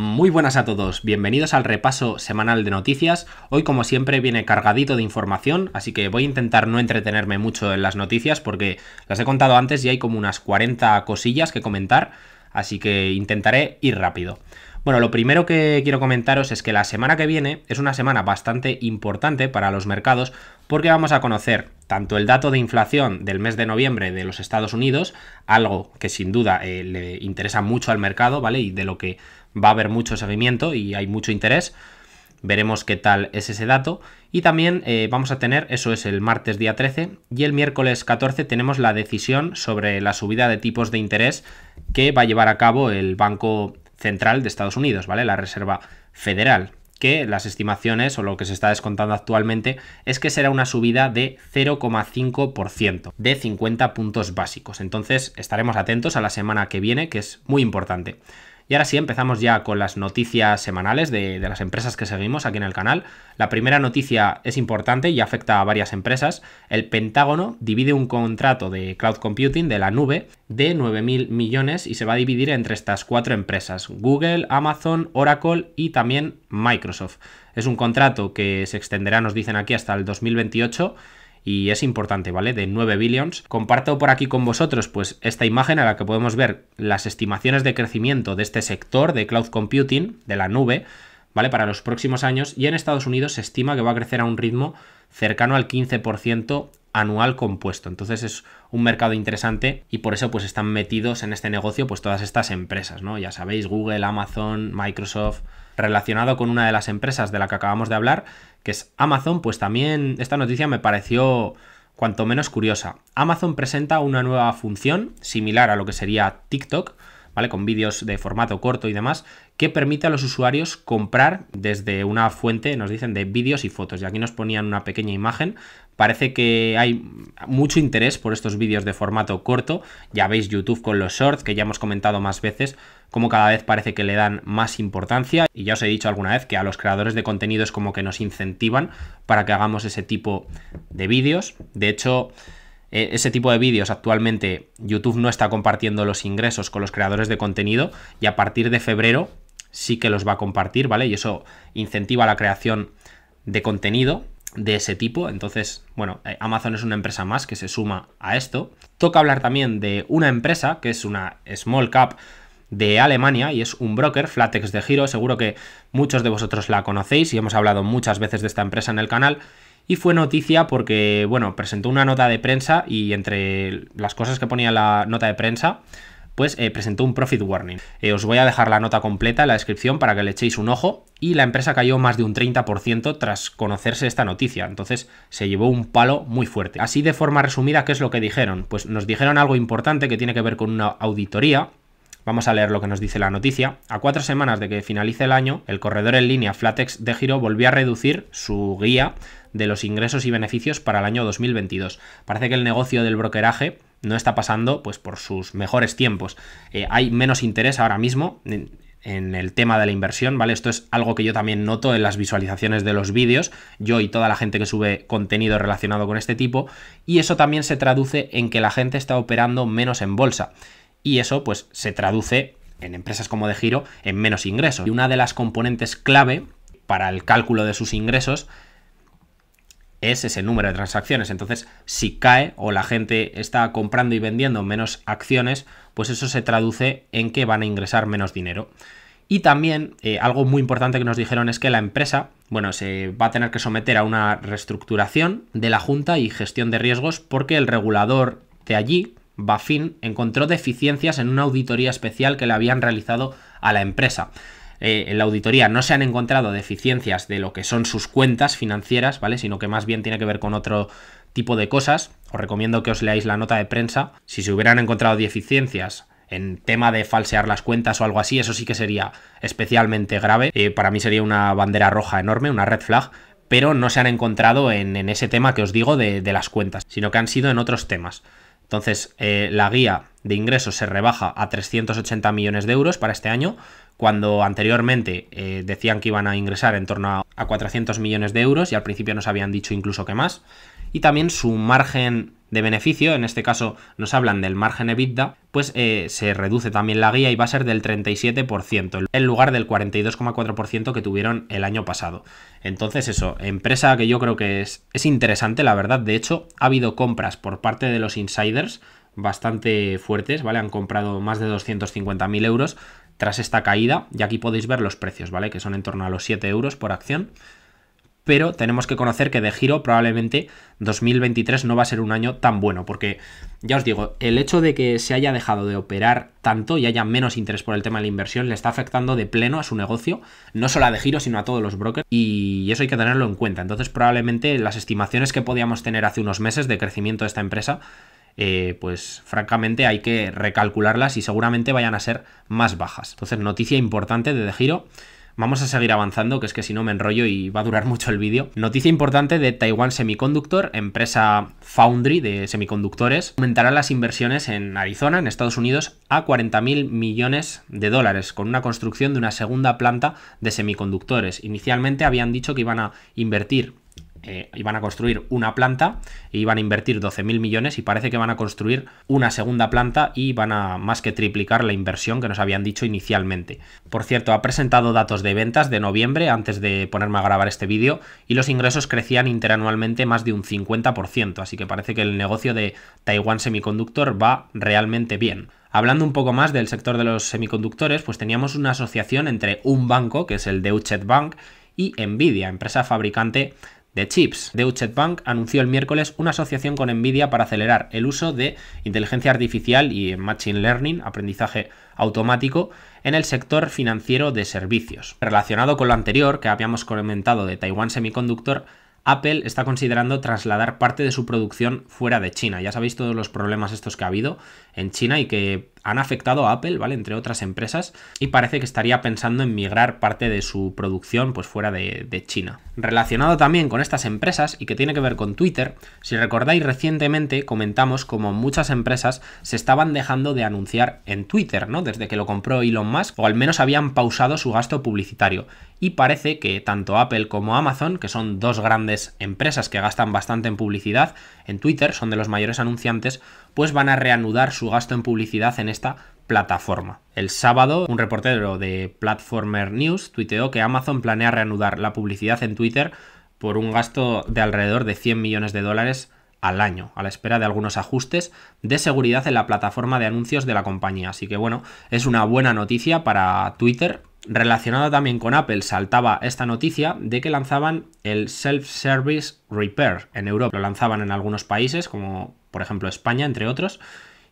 Muy buenas a todos, bienvenidos al repaso semanal de noticias. Hoy como siempre viene cargadito de información, así que voy a intentar no entretenerme mucho en las noticias porque las he contado antes y hay como unas 40 cosillas que comentar, así que intentaré ir rápido. Bueno, lo primero que quiero comentaros es que la semana que viene es una semana bastante importante para los mercados porque vamos a conocer tanto el dato de inflación del mes de noviembre de los Estados Unidos, algo que sin duda eh, le interesa mucho al mercado, ¿vale? Y de lo que va a haber mucho seguimiento y hay mucho interés. Veremos qué tal es ese dato. Y también eh, vamos a tener, eso es el martes día 13, y el miércoles 14 tenemos la decisión sobre la subida de tipos de interés que va a llevar a cabo el Banco Central de Estados Unidos, ¿vale? La Reserva Federal que las estimaciones o lo que se está descontando actualmente es que será una subida de 0,5% de 50 puntos básicos. Entonces estaremos atentos a la semana que viene, que es muy importante. Y ahora sí, empezamos ya con las noticias semanales de, las empresas que seguimos aquí en el canal. La primera noticia es importante y afecta a varias empresas. El Pentágono divide un contrato de cloud computing de la nube de 9.000 millones y se va a dividir entre estas cuatro empresas, Google, Amazon, Oracle y también Microsoft. Es un contrato que se extenderá, nos dicen aquí, hasta el 2028 y es importante, ¿vale? De 9 billions. Comparto por aquí con vosotros pues esta imagen a la que podemos ver las estimaciones de crecimiento de este sector de cloud computing, de la nube, ¿vale? Para los próximos años y en Estados Unidos se estima que va a crecer a un ritmo cercano al 15% anual compuesto. Entonces es un mercado interesante y por eso pues están metidos en este negocio pues todas estas empresas, ¿no? Ya sabéis, Google, Amazon, Microsoft, relacionado con una de las empresas de la que acabamos de hablar, que es Amazon, pues también esta noticia me pareció cuanto menos curiosa. Amazon presenta una nueva función similar a lo que sería TikTok, ¿vale? Con vídeos de formato corto y demás, que permite a los usuarios comprar desde una fuente, nos dicen, de vídeos y fotos. Y aquí nos ponían una pequeña imagen. Parece que hay mucho interés por estos vídeos de formato corto. Ya veis YouTube con los shorts, que ya hemos comentado más veces, como cada vez parece que le dan más importancia. Y ya os he dicho alguna vez que a los creadores de contenidos como que nos incentivan para que hagamos ese tipo de vídeos. De hecho, eh, ese tipo de vídeos actualmente YouTube no está compartiendo los ingresos con los creadores de contenido y a partir de febrero sí que los va a compartir, ¿vale? Y eso incentiva la creación de contenido de ese tipo. Entonces, bueno, eh, Amazon es una empresa más que se suma a esto. Toca hablar también de una empresa que es una small cap de Alemania y es un broker, Flatex de Giro, seguro que muchos de vosotros la conocéis y hemos hablado muchas veces de esta empresa en el canal. Y fue noticia porque, bueno, presentó una nota de prensa y entre las cosas que ponía la nota de prensa, pues eh, presentó un profit warning. Eh, os voy a dejar la nota completa en la descripción para que le echéis un ojo y la empresa cayó más de un 30% tras conocerse esta noticia, entonces se llevó un palo muy fuerte. Así de forma resumida, ¿qué es lo que dijeron? Pues nos dijeron algo importante que tiene que ver con una auditoría Vamos a leer lo que nos dice la noticia. A cuatro semanas de que finalice el año, el corredor en línea Flatex de Giro volvió a reducir su guía de los ingresos y beneficios para el año 2022. Parece que el negocio del brokeraje no está pasando pues, por sus mejores tiempos. Eh, hay menos interés ahora mismo en, el tema de la inversión, ¿vale? Esto es algo que yo también noto en las visualizaciones de los vídeos, yo y toda la gente que sube contenido relacionado con este tipo, y eso también se traduce en que la gente está operando menos en bolsa y eso pues se traduce en empresas como de giro en menos ingresos. Y una de las componentes clave para el cálculo de sus ingresos es ese número de transacciones. Entonces, si cae o la gente está comprando y vendiendo menos acciones, pues eso se traduce en que van a ingresar menos dinero. Y también eh, algo muy importante que nos dijeron es que la empresa, bueno, se va a tener que someter a una reestructuración de la junta y gestión de riesgos porque el regulador de allí Bafin encontró deficiencias en una auditoría especial que le habían realizado a la empresa. Eh, en la auditoría no se han encontrado deficiencias de lo que son sus cuentas financieras, ¿vale? Sino que más bien tiene que ver con otro tipo de cosas. Os recomiendo que os leáis la nota de prensa. Si se hubieran encontrado deficiencias en tema de falsear las cuentas o algo así, eso sí que sería especialmente grave. Eh, para mí sería una bandera roja enorme, una red flag, pero no se han encontrado en, ese tema que os digo de las cuentas, sino que han sido en otros temas. Entonces, eh, la guía de ingresos se rebaja a 380 millones de euros para este año, cuando anteriormente eh, decían que iban a ingresar en torno a 400 millones de euros y al principio nos habían dicho incluso que más y también su margen de beneficio, en este caso nos hablan del margen EBITDA, pues eh, se reduce también la guía y va a ser del 37%, en lugar del 42,4% que tuvieron el año pasado. Entonces eso, empresa que yo creo que es, es interesante, la verdad. De hecho, ha habido compras por parte de los insiders bastante fuertes, ¿vale? Han comprado más de 250.000 euros tras esta caída y aquí podéis ver los precios, ¿vale? Que son en torno a los 7 euros por acción pero tenemos que conocer que de giro probablemente 2023 no va a ser un año tan bueno, porque ya os digo, el hecho de que se haya dejado de operar tanto y haya menos interés por el tema de la inversión le está afectando de pleno a su negocio, no solo a de giro, sino a todos los brokers, y eso hay que tenerlo en cuenta. Entonces probablemente las estimaciones que podíamos tener hace unos meses de crecimiento de esta empresa eh, pues francamente hay que recalcularlas y seguramente vayan a ser más bajas. Entonces, noticia importante de De Giro Vamos a seguir avanzando, que es que si no me enrollo y va a durar mucho el vídeo. Noticia importante de Taiwan Semiconductor, empresa foundry de semiconductores, aumentará las inversiones en Arizona, en Estados Unidos, a 40.000 millones de dólares, con una construcción de una segunda planta de semiconductores. Inicialmente habían dicho que iban a invertir eh, iban a construir una planta e iban a invertir 12.000 millones y parece que van a construir una segunda planta y van a más que triplicar la inversión que nos habían dicho inicialmente. Por cierto, ha presentado datos de ventas de noviembre antes de ponerme a grabar este vídeo y los ingresos crecían interanualmente más de un 50%, así que parece que el negocio de Taiwan Semiconductor va realmente bien. Hablando un poco más del sector de los semiconductores, pues teníamos una asociación entre un banco, que es el Deutsche Bank, y Nvidia, empresa fabricante de chips. Deutsche Bank anunció el miércoles una asociación con Nvidia para acelerar el uso de inteligencia artificial y machine learning, aprendizaje automático, en el sector financiero de servicios. Relacionado con lo anterior que habíamos comentado de Taiwan Semiconductor, Apple está considerando trasladar parte de su producción fuera de China. Ya sabéis todos los problemas estos que ha habido en China y que han afectado a Apple, ¿vale? Entre otras empresas, y parece que estaría pensando en migrar parte de su producción pues fuera de, China. Relacionado también con estas empresas y que tiene que ver con Twitter, si recordáis recientemente comentamos como muchas empresas se estaban dejando de anunciar en Twitter, ¿no? Desde que lo compró Elon Musk, o al menos habían pausado su gasto publicitario. Y parece que tanto Apple como Amazon, que son dos grandes empresas que gastan bastante en publicidad, en Twitter son de los mayores anunciantes, pues van a reanudar su gasto en publicidad en esta plataforma. El sábado, un reportero de Platformer News tuiteó que Amazon planea reanudar la publicidad en Twitter por un gasto de alrededor de 100 millones de dólares al año, a la espera de algunos ajustes de seguridad en la plataforma de anuncios de la compañía. Así que bueno, es una buena noticia para Twitter Relacionado también con Apple, saltaba esta noticia de que lanzaban el Self-Service Repair en Europa. Lo lanzaban en algunos países, como por ejemplo España, entre otros.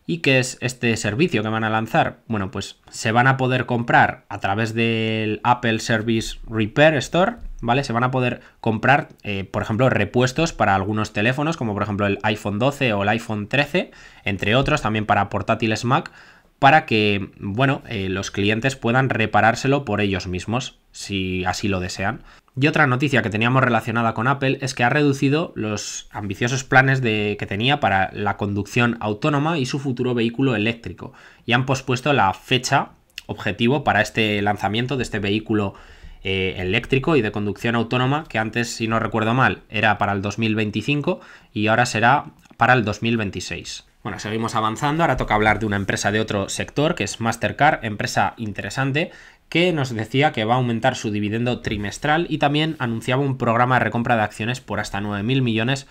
¿Y qué es este servicio que van a lanzar? Bueno, pues se van a poder comprar a través del Apple Service Repair Store, ¿vale? Se van a poder comprar, eh, por ejemplo, repuestos para algunos teléfonos, como por ejemplo el iPhone 12 o el iPhone 13, entre otros, también para portátiles Mac para que, bueno, eh, los clientes puedan reparárselo por ellos mismos, si así lo desean. Y otra noticia que teníamos relacionada con Apple es que ha reducido los ambiciosos planes de, que tenía para la conducción autónoma y su futuro vehículo eléctrico, y han pospuesto la fecha objetivo para este lanzamiento de este vehículo eh, eléctrico y de conducción autónoma, que antes, si no recuerdo mal, era para el 2025 y ahora será para el 2026. Bueno, seguimos avanzando. Ahora toca hablar de una empresa de otro sector, que es Mastercard, empresa interesante, que nos decía que va a aumentar su dividendo trimestral y también anunciaba un programa de recompra de acciones por hasta 9.000 millones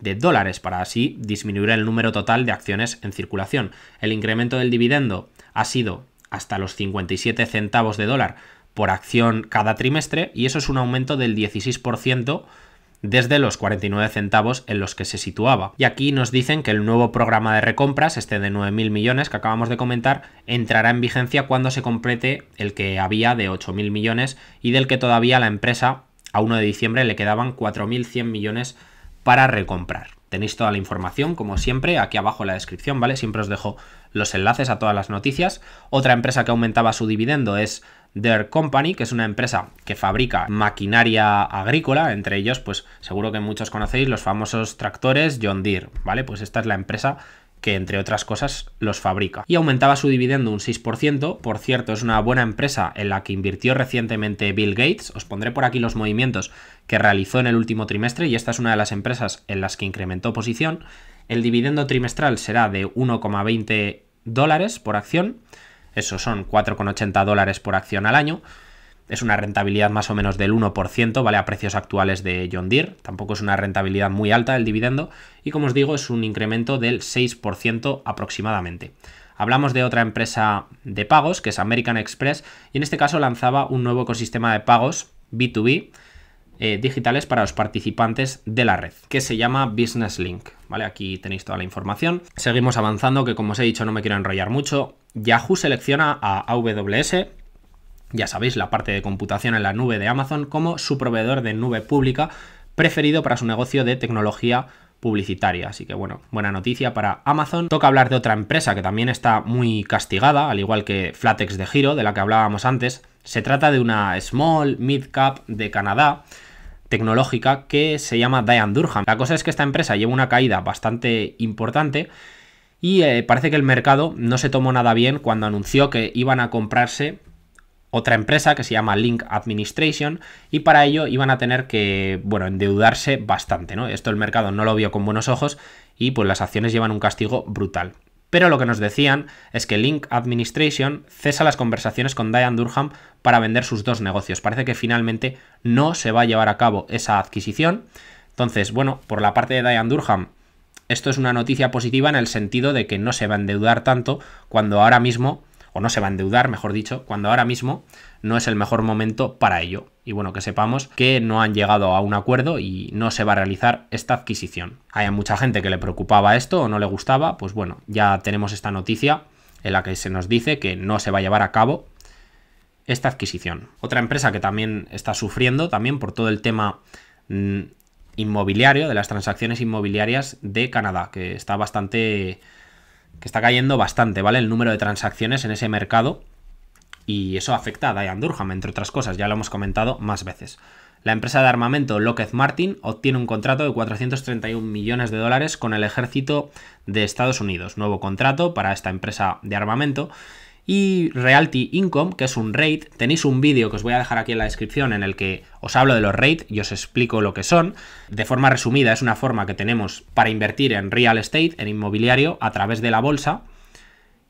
de dólares para así disminuir el número total de acciones en circulación. El incremento del dividendo ha sido hasta los 57 centavos de dólar por acción cada trimestre y eso es un aumento del 16% desde los 49 centavos en los que se situaba. Y aquí nos dicen que el nuevo programa de recompras, este de 9.000 millones que acabamos de comentar, entrará en vigencia cuando se complete el que había de 8.000 millones y del que todavía la empresa a 1 de diciembre le quedaban 4.100 millones para recomprar. Tenéis toda la información, como siempre, aquí abajo en la descripción, ¿vale? Siempre os dejo los enlaces a todas las noticias. Otra empresa que aumentaba su dividendo es Their Company, que es una empresa que fabrica maquinaria agrícola, entre ellos, pues seguro que muchos conocéis los famosos tractores John Deere, ¿vale? Pues esta es la empresa que entre otras cosas los fabrica. Y aumentaba su dividendo un 6%, por cierto es una buena empresa en la que invirtió recientemente Bill Gates, os pondré por aquí los movimientos que realizó en el último trimestre y esta es una de las empresas en las que incrementó posición. El dividendo trimestral será de 1,20 dólares por acción eso son 4,80 dólares por acción al año. Es una rentabilidad más o menos del 1%, ¿vale? A precios actuales de John Deere. Tampoco es una rentabilidad muy alta el dividendo. Y como os digo, es un incremento del 6% aproximadamente. Hablamos de otra empresa de pagos, que es American Express, y en este caso lanzaba un nuevo ecosistema de pagos B2B eh, digitales para los participantes de la red, que se llama Business Link. ¿vale? Aquí tenéis toda la información. Seguimos avanzando, que como os he dicho no me quiero enrollar mucho. Yahoo selecciona a AWS, ya sabéis, la parte de computación en la nube de Amazon, como su proveedor de nube pública preferido para su negocio de tecnología publicitaria. Así que bueno, buena noticia para Amazon. Toca hablar de otra empresa que también está muy castigada, al igual que Flatex de Giro, de la que hablábamos antes se trata de una small mid cap de Canadá tecnológica que se llama Diane Durham. La cosa es que esta empresa lleva una caída bastante importante y eh, parece que el mercado no se tomó nada bien cuando anunció que iban a comprarse otra empresa que se llama Link Administration y para ello iban a tener que, bueno, endeudarse bastante, Esto el mercado no lo vio con buenos ojos y pues las acciones llevan un castigo brutal pero lo que nos decían es que Link Administration cesa las conversaciones con Diane Durham para vender sus dos negocios. Parece que finalmente no se va a llevar a cabo esa adquisición. Entonces, bueno, por la parte de Diane Durham, esto es una noticia positiva en el sentido de que no se va a endeudar tanto cuando ahora mismo, o no se va a endeudar, mejor dicho, cuando ahora mismo no es el mejor momento para ello. Y bueno, que sepamos que no han llegado a un acuerdo y no se va a realizar esta adquisición. Hay mucha gente que le preocupaba esto o no le gustaba, pues bueno, ya tenemos esta noticia en la que se nos dice que no se va a llevar a cabo esta adquisición. Otra empresa que también está sufriendo también por todo el tema mm, inmobiliario, de las transacciones inmobiliarias de Canadá, que está bastante que está cayendo bastante, ¿vale? El número de transacciones en ese mercado y eso afecta a Diane Durham, entre otras cosas, ya lo hemos comentado más veces. La empresa de armamento Lockheed Martin obtiene un contrato de 431 millones de dólares con el ejército de Estados Unidos, nuevo contrato para esta empresa de armamento. Y Realty Income, que es un RAID, tenéis un vídeo que os voy a dejar aquí en la descripción en el que os hablo de los RAID y os explico lo que son. De forma resumida, es una forma que tenemos para invertir en real estate, en inmobiliario, a través de la bolsa,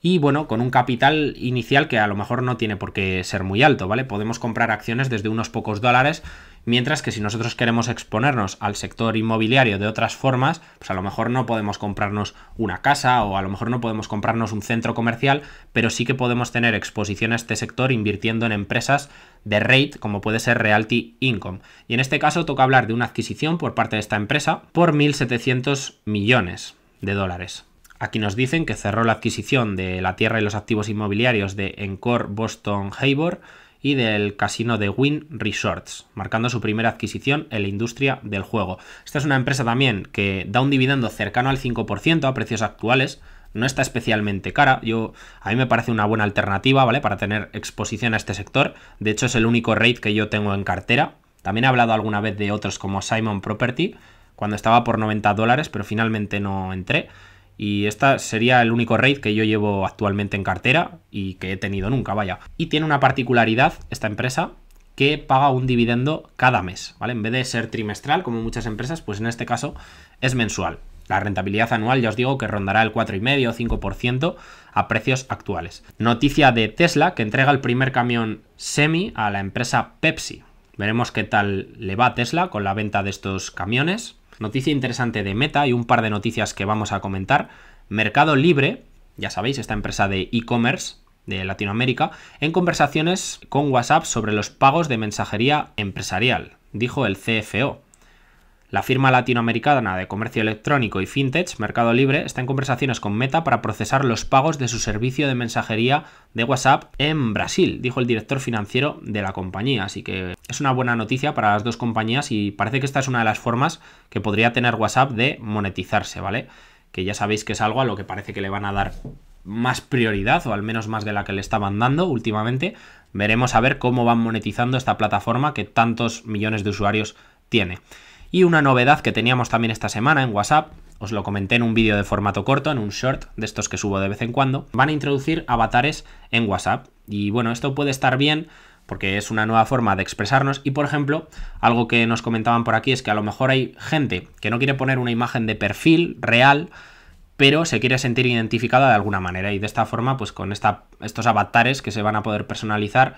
y bueno, con un capital inicial que a lo mejor no tiene por qué ser muy alto, ¿vale? Podemos comprar acciones desde unos pocos dólares, mientras que si nosotros queremos exponernos al sector inmobiliario de otras formas, pues a lo mejor no podemos comprarnos una casa o a lo mejor no podemos comprarnos un centro comercial, pero sí que podemos tener exposición a este sector invirtiendo en empresas de rate, como puede ser Realty Income. Y en este caso toca hablar de una adquisición por parte de esta empresa por 1.700 millones de dólares. Aquí nos dicen que cerró la adquisición de la tierra y los activos inmobiliarios de Encore Boston Harbor y del casino de Wynn Resorts, marcando su primera adquisición en la industria del juego. Esta es una empresa también que da un dividendo cercano al 5% a precios actuales, no está especialmente cara. Yo, a mí me parece una buena alternativa, ¿vale? Para tener exposición a este sector. De hecho, es el único RAID que yo tengo en cartera. También he hablado alguna vez de otros como Simon Property, cuando estaba por 90 dólares, pero finalmente no entré. Y esta sería el único raid que yo llevo actualmente en cartera y que he tenido nunca, vaya. Y tiene una particularidad esta empresa que paga un dividendo cada mes, ¿vale? En vez de ser trimestral, como muchas empresas, pues en este caso es mensual. La rentabilidad anual, ya os digo, que rondará el 4,5 o 5% a precios actuales. Noticia de Tesla, que entrega el primer camión semi a la empresa Pepsi. Veremos qué tal le va a Tesla con la venta de estos camiones. Noticia interesante de Meta y un par de noticias que vamos a comentar. Mercado Libre, ya sabéis, esta empresa de e-commerce de Latinoamérica, en conversaciones con WhatsApp sobre los pagos de mensajería empresarial, dijo el CFO. La firma latinoamericana de comercio electrónico y fintech, Mercado Libre, está en conversaciones con Meta para procesar los pagos de su servicio de mensajería de WhatsApp en Brasil, dijo el director financiero de la compañía. Así que es una buena noticia para las dos compañías y parece que esta es una de las formas que podría tener WhatsApp de monetizarse, ¿vale? Que ya sabéis que es algo a lo que parece que le van a dar más prioridad o al menos más de la que le estaban dando últimamente. Veremos a ver cómo van monetizando esta plataforma que tantos millones de usuarios tiene. Y una novedad que teníamos también esta semana en WhatsApp, os lo comenté en un vídeo de formato corto, en un short de estos que subo de vez en cuando, van a introducir avatares en WhatsApp. Y bueno, esto puede estar bien porque es una nueva forma de expresarnos y por ejemplo, algo que nos comentaban por aquí es que a lo mejor hay gente que no quiere poner una imagen de perfil real, pero se quiere sentir identificada de alguna manera y de esta forma, pues con esta, estos avatares que se van a poder personalizar,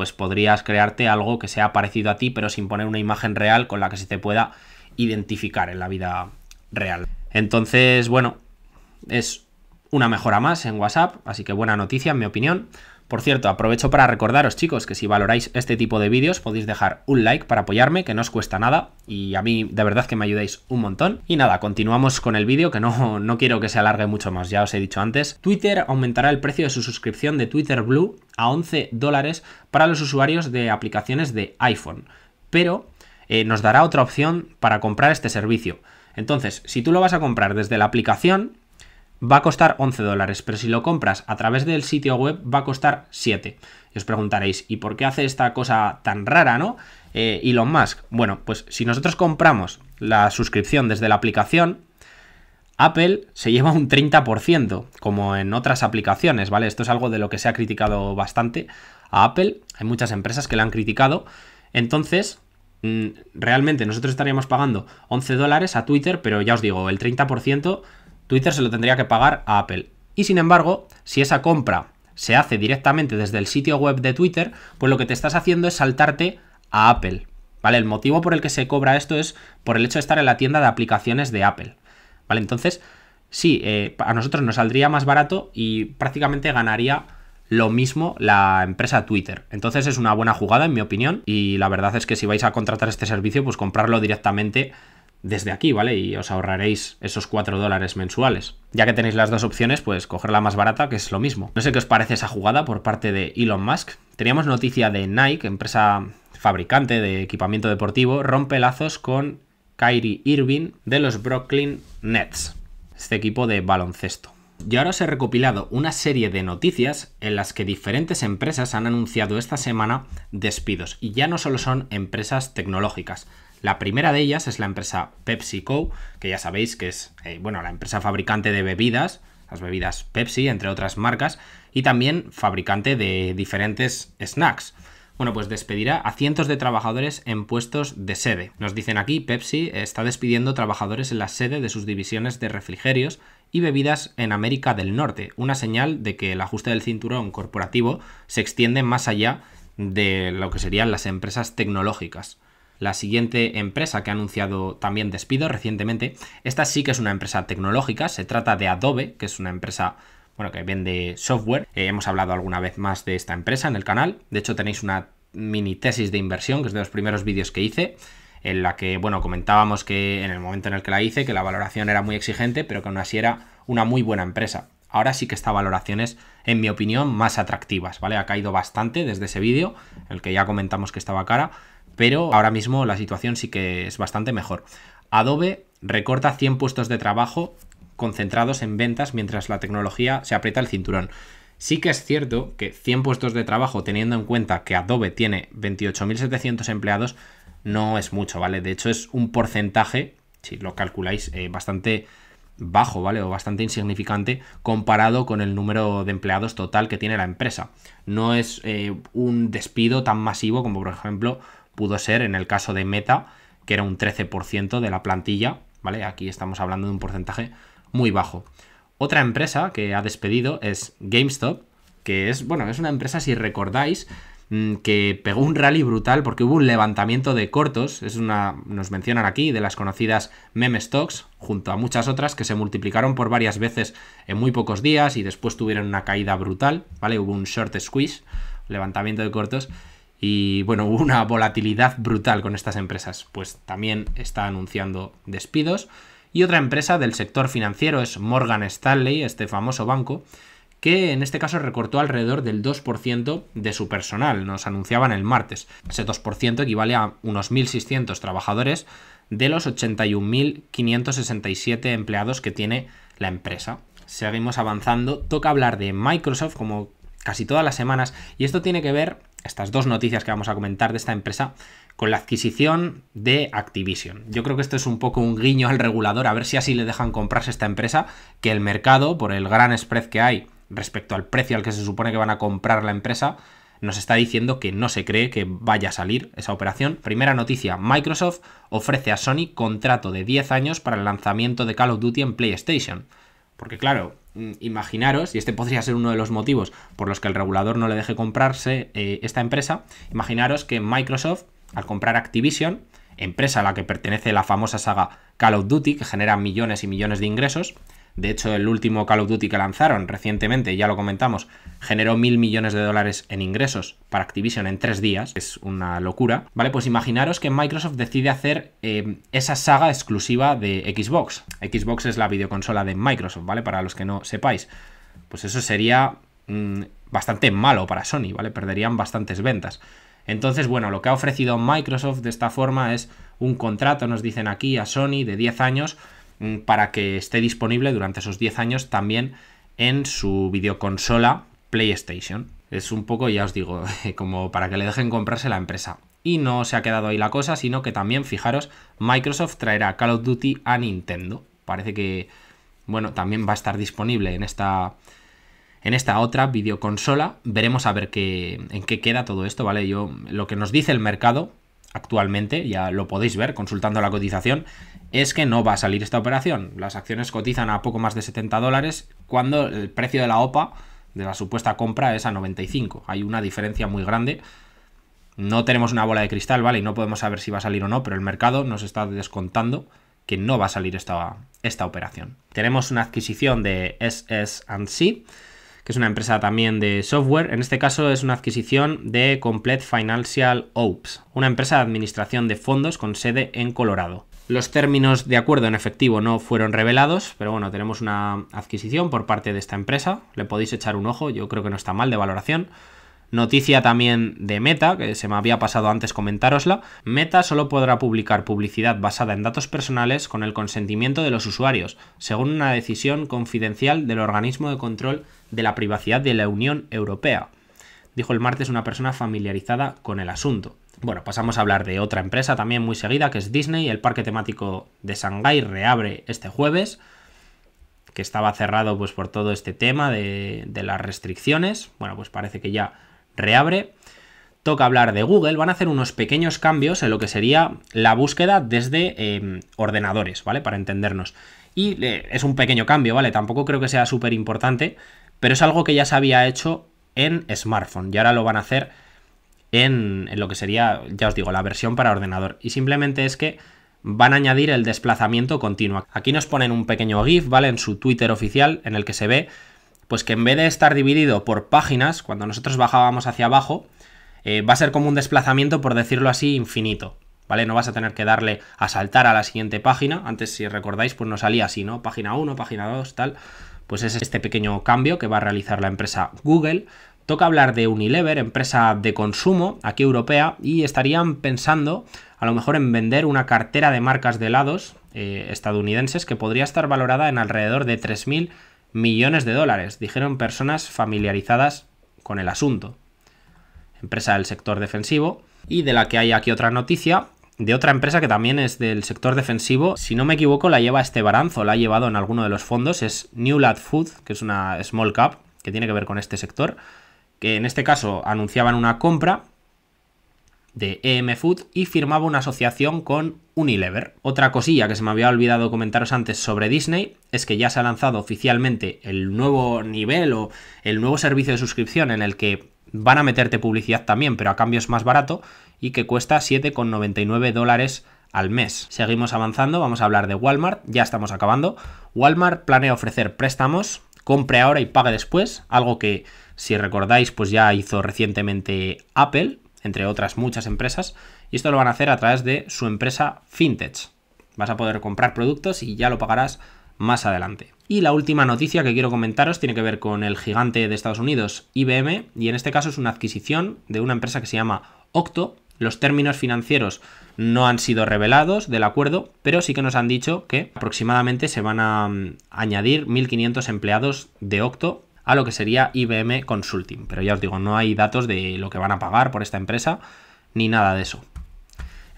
pues podrías crearte algo que sea parecido a ti, pero sin poner una imagen real con la que se te pueda identificar en la vida real. Entonces, bueno, es una mejora más en WhatsApp, así que buena noticia en mi opinión. Por cierto, aprovecho para recordaros chicos que si valoráis este tipo de vídeos podéis dejar un like para apoyarme, que no os cuesta nada y a mí de verdad que me ayudáis un montón. Y nada, continuamos con el vídeo que no, no quiero que se alargue mucho más, ya os he dicho antes. Twitter aumentará el precio de su suscripción de Twitter Blue a 11 dólares para los usuarios de aplicaciones de iPhone, pero eh, nos dará otra opción para comprar este servicio. Entonces, si tú lo vas a comprar desde la aplicación, va a costar 11 dólares, pero si lo compras a través del sitio web va a costar 7. Y os preguntaréis, ¿y por qué hace esta cosa tan rara, no? Eh, Elon Musk. Bueno, pues si nosotros compramos la suscripción desde la aplicación, Apple se lleva un 30%, como en otras aplicaciones, ¿vale? Esto es algo de lo que se ha criticado bastante a Apple. Hay muchas empresas que la han criticado. Entonces, mm, realmente nosotros estaríamos pagando 11 dólares a Twitter, pero ya os digo, el 30% Twitter se lo tendría que pagar a Apple. Y sin embargo, si esa compra se hace directamente desde el sitio web de Twitter, pues lo que te estás haciendo es saltarte a Apple. ¿Vale? El motivo por el que se cobra esto es por el hecho de estar en la tienda de aplicaciones de Apple. ¿Vale? Entonces, sí, eh, a nosotros nos saldría más barato y prácticamente ganaría lo mismo la empresa Twitter. Entonces es una buena jugada, en mi opinión, y la verdad es que si vais a contratar este servicio, pues comprarlo directamente desde aquí, ¿vale? Y os ahorraréis esos 4 dólares mensuales. Ya que tenéis las dos opciones, pues coger la más barata, que es lo mismo. No sé qué os parece esa jugada por parte de Elon Musk. Teníamos noticia de Nike, empresa fabricante de equipamiento deportivo, rompe lazos con Kyrie Irving de los Brooklyn Nets, este equipo de baloncesto. Y ahora os he recopilado una serie de noticias en las que diferentes empresas han anunciado esta semana despidos. Y ya no solo son empresas tecnológicas, la primera de ellas es la empresa PepsiCo, que ya sabéis que es eh, bueno, la empresa fabricante de bebidas, las bebidas Pepsi, entre otras marcas, y también fabricante de diferentes snacks. Bueno, pues despedirá a cientos de trabajadores en puestos de sede. Nos dicen aquí, Pepsi está despidiendo trabajadores en la sede de sus divisiones de refrigerios y bebidas en América del Norte, una señal de que el ajuste del cinturón corporativo se extiende más allá de lo que serían las empresas tecnológicas la siguiente empresa que ha anunciado también despido recientemente. Esta sí que es una empresa tecnológica, se trata de Adobe, que es una empresa bueno, que vende software. Eh, hemos hablado alguna vez más de esta empresa en el canal. De hecho, tenéis una mini tesis de inversión, que es de los primeros vídeos que hice, en la que, bueno, comentábamos que en el momento en el que la hice, que la valoración era muy exigente, pero que aún así era una muy buena empresa. Ahora sí que esta valoración es, en mi opinión, más atractivas, ¿vale? Ha caído bastante desde ese vídeo, el que ya comentamos que estaba cara, pero ahora mismo la situación sí que es bastante mejor. Adobe recorta 100 puestos de trabajo concentrados en ventas mientras la tecnología se aprieta el cinturón. Sí que es cierto que 100 puestos de trabajo, teniendo en cuenta que Adobe tiene 28.700 empleados, no es mucho, ¿vale? De hecho es un porcentaje, si lo calculáis, eh, bastante bajo, ¿vale? O bastante insignificante comparado con el número de empleados total que tiene la empresa. No es eh, un despido tan masivo como por ejemplo pudo ser en el caso de Meta, que era un 13% de la plantilla, ¿vale? Aquí estamos hablando de un porcentaje muy bajo. Otra empresa que ha despedido es GameStop, que es, bueno, es una empresa, si recordáis, mm, que pegó un rally brutal porque hubo un levantamiento de cortos, es una, nos mencionan aquí, de las conocidas meme stocks, junto a muchas otras que se multiplicaron por varias veces en muy pocos días y después tuvieron una caída brutal, ¿vale? Hubo un short squeeze, levantamiento de cortos, y bueno, hubo una volatilidad brutal con estas empresas, pues también está anunciando despidos. Y otra empresa del sector financiero es Morgan Stanley, este famoso banco, que en este caso recortó alrededor del 2% de su personal, nos anunciaban el martes. Ese 2% equivale a unos 1.600 trabajadores de los 81.567 empleados que tiene la empresa. Seguimos avanzando, toca hablar de Microsoft como casi todas las semanas y esto tiene que ver estas dos noticias que vamos a comentar de esta empresa con la adquisición de Activision. Yo creo que esto es un poco un guiño al regulador, a ver si así le dejan comprarse esta empresa, que el mercado, por el gran spread que hay respecto al precio al que se supone que van a comprar la empresa, nos está diciendo que no se cree que vaya a salir esa operación. Primera noticia, Microsoft ofrece a Sony contrato de 10 años para el lanzamiento de Call of Duty en PlayStation. Porque claro, mm, imaginaros, y este podría ser uno de los motivos por los que el regulador no le deje comprarse eh, esta empresa, imaginaros que Microsoft, al comprar Activision, empresa a la que pertenece la famosa saga Call of Duty, que genera millones y millones de ingresos, de hecho, el último Call of Duty que lanzaron recientemente, ya lo comentamos, generó mil millones de dólares en ingresos para Activision en tres días. Es una locura. Vale, pues imaginaros que Microsoft decide hacer eh, esa saga exclusiva de Xbox. Xbox es la videoconsola de Microsoft, ¿vale? Para los que no sepáis. Pues eso sería mm, bastante malo para Sony, ¿vale? Perderían bastantes ventas. Entonces, bueno, lo que ha ofrecido Microsoft de esta forma es un contrato, nos dicen aquí, a Sony de 10 años Mm, para que esté disponible durante esos 10 años también en su videoconsola PlayStation. Es un poco, ya os digo, como para que le dejen comprarse la empresa. Y no se ha quedado ahí la cosa, sino que también, fijaros, Microsoft traerá Call of Duty a Nintendo. Parece que, bueno, también va a estar disponible en esta, en esta otra videoconsola. Veremos a ver qué, en qué queda todo esto, ¿vale? Yo, lo que nos dice el mercado actualmente, ya lo podéis ver consultando la cotización, es que no va a salir esta operación. Las acciones cotizan a poco más de 70 dólares cuando el precio de la OPA, de la supuesta compra, es a 95. Hay una diferencia muy grande. No tenemos una bola de cristal, ¿vale? Y no podemos saber si va a salir o no, pero el mercado nos está descontando que no va a salir esta, esta operación. Tenemos una adquisición de SS&C que es una empresa también de software. En este caso es una adquisición de Complete Financial Ops, una empresa de administración de fondos con sede en Colorado. Los términos de acuerdo en efectivo no fueron revelados, pero bueno, tenemos una adquisición por parte de esta empresa. Le podéis echar un ojo, yo creo que no está mal de valoración. Noticia también de Meta, que se me había pasado antes comentárosla. Meta solo podrá publicar publicidad basada en datos personales con el consentimiento de los usuarios, según una decisión confidencial del organismo de control de la privacidad de la Unión Europea, dijo el martes una persona familiarizada con el asunto. Bueno, pasamos a hablar de otra empresa también muy seguida, que es Disney. El parque temático de Shanghai reabre este jueves, que estaba cerrado pues, por todo este tema de, las restricciones. Bueno, pues parece que ya reabre toca hablar de Google, van a hacer unos pequeños cambios en lo que sería la búsqueda desde em, ordenadores, ¿vale? Para entendernos. Y eh, es un pequeño cambio, ¿vale? Tampoco creo que sea súper importante, pero es algo que ya se había hecho en smartphone y ahora lo van a hacer en, lo que sería, ya os digo, la versión para ordenador. Y simplemente es que van a añadir el desplazamiento continuo. Aquí nos ponen un pequeño GIF, ¿vale? En su Twitter oficial, en el que se ve, pues que en vez de estar dividido por páginas, cuando nosotros bajábamos hacia abajo, eh, va a ser como un desplazamiento, por decirlo así, infinito, ¿vale? No vas a tener que darle a saltar a la siguiente página. Antes, si recordáis, pues no salía así, ¿no? Página 1, página 2, tal pues es este pequeño cambio que va a realizar la empresa Google. Toca hablar de Unilever, empresa de consumo aquí europea, y estarían pensando a lo mejor en vender una cartera de marcas de helados eh, estadounidenses que podría estar valorada en alrededor de 3.000 millones de dólares, dijeron personas familiarizadas con el asunto. Empresa del sector defensivo. Y de la que hay aquí otra noticia, de otra empresa que también es del sector defensivo. Si no me equivoco, la lleva este baranzo, la ha llevado en alguno de los fondos. Es New Lad Food, que es una small cap que tiene que ver con este sector. Que en este caso anunciaban una compra de EM Food y firmaba una asociación con Unilever. Otra cosilla que se me había olvidado comentaros antes sobre Disney es que ya se ha lanzado oficialmente el nuevo nivel o el nuevo servicio de suscripción en el que van a meterte publicidad también, pero a cambio es más barato y que cuesta 7,99 dólares al mes. Seguimos avanzando, vamos a hablar de Walmart, ya estamos acabando. Walmart planea ofrecer préstamos, compre ahora y pague después, algo que si recordáis pues ya hizo recientemente Apple, entre otras muchas empresas, y esto lo van a hacer a través de su empresa FinTech. Vas a poder comprar productos y ya lo pagarás más adelante. Y la última noticia que quiero comentaros tiene que ver con el gigante de Estados Unidos, IBM, y en este caso es una adquisición de una empresa que se llama Octo. Los términos financieros no han sido revelados del acuerdo, pero sí que nos han dicho que aproximadamente se van a mm, añadir 1.500 empleados de Octo a lo que sería IBM Consulting. Pero ya os digo, no hay datos de lo que van a pagar por esta empresa ni nada de eso.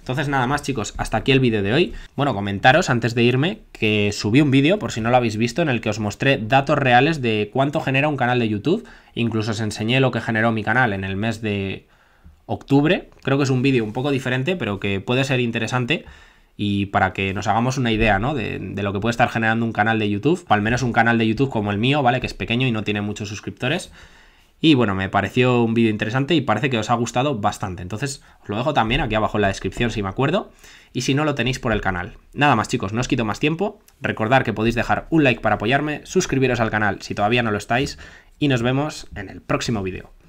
Entonces nada más chicos, hasta aquí el vídeo de hoy. Bueno, comentaros antes de irme que subí un vídeo, por si no lo habéis visto, en el que os mostré datos reales de cuánto genera un canal de YouTube. Incluso os enseñé lo que generó mi canal en el mes de octubre. Creo que es un vídeo un poco diferente, pero que puede ser interesante y para que nos hagamos una idea de, lo que puede estar generando un canal de YouTube, al menos un canal de YouTube como el mío, ¿vale? Que es pequeño y no tiene muchos suscriptores. Y bueno, me pareció un vídeo interesante y parece que os ha gustado bastante. Entonces os lo dejo también aquí abajo en la descripción si me acuerdo. Y si no, lo tenéis por el canal. Nada más chicos, no os quito más tiempo. Recordad que podéis dejar un like para apoyarme, suscribiros al canal si todavía no lo estáis y nos vemos en el próximo vídeo.